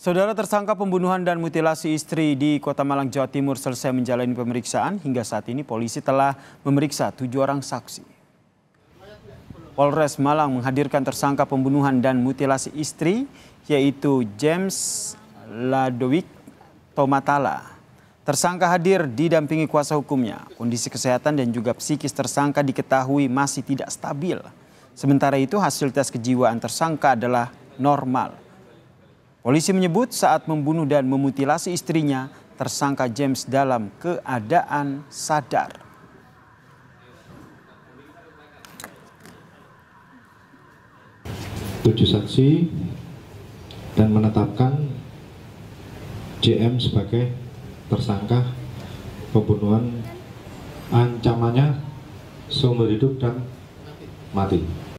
Saudara tersangka pembunuhan dan mutilasi istri di Kota Malang, Jawa Timur selesai menjalani pemeriksaan. Hingga saat ini polisi telah memeriksa tujuh orang saksi. Polres Malang menghadirkan tersangka pembunuhan dan mutilasi istri yaitu James Ladowik Tomatala. Tersangka hadir didampingi kuasa hukumnya. Kondisi kesehatan dan juga psikis tersangka diketahui masih tidak stabil. Sementara itu hasil tes kejiwaan tersangka adalah normal. Polisi menyebut saat membunuh dan memutilasi istrinya, tersangka James dalam keadaan sadar. tujuh saksi dan menetapkan JM sebagai tersangka pembunuhan ancamannya seumur hidup dan mati.